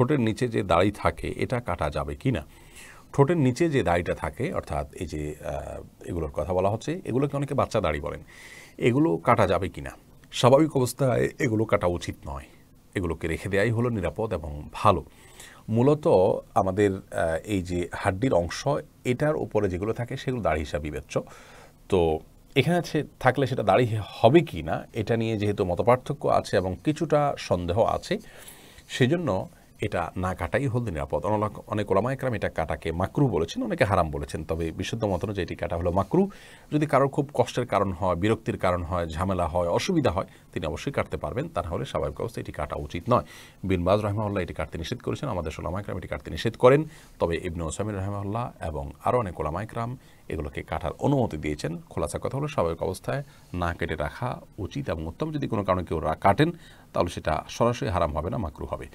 ঠোঁটের নিচে যে দাড়ি থাকে এটা কাটা যাবে কি না ঠোঁটের নিচে যে দাড়িটা থাকে অর্থাৎ এই যে এগুলোর কথা বলা হচ্ছে এগুলোকে অনেকে বাচ্চা দাড়ি বলেন এগুলো কাটা যাবে কি না স্বাভাবিক অবস্থায় এগুলো কাটা উচিত নয় এগুলোকে রেখে দেওয়াই হলো নিরাপদ এবং ভালো মূলত আমাদের এই যে হাড্ডির অংশ এটার উপরে যেগুলো থাকে সেগুলো দাড়ি হিসাবে বিবেচ্য তো এখানে থাকলে সেটা দাড়ি হবে কি না এটা নিয়ে যেহেতু মতপার্থক্য আছে এবং কিছুটা সন্দেহ আছে সেজন্য এটা না কাটাই হল নিরাপদ অনেক ওলামা একরাম এটা কাটাকে মাকরু বলেছেন অনেকে হারাম বলেছেন তবে বিশুদ্ধ মত অনুযায়ী এটি কাটা হলো মাকরু যদি কারোর খুব কষ্টের কারণ হয় বিরক্তির কারণ হয় ঝামেলা হয় অসুবিধা হয় তিনি অবশ্যই কাটতে পারবেন তা হলে স্বাভাবিক অবস্থায় এটি কাটা উচিত নয় বিনবাজ রহমাউল্লাহ এটি কাটতে নিষেধ করেছেন আমাদের ওলামা একরাম এটি কাটতে নিষেধ করেন তবে ইবনু ওসামিন রহমাউল্লাহ এবং আরও অনেক ওলামা একরাম এগুলোকে কাটার অনুমতি দিয়েছেন খোলাসা কথা হলো স্বাভাবিক অবস্থায় না কেটে রাখা উচিত এবং উত্তম যদি কোনো কারণে কেউ কাটেন তাহলে সেটা সরাসরি হারাম হবে না মাকরু হবে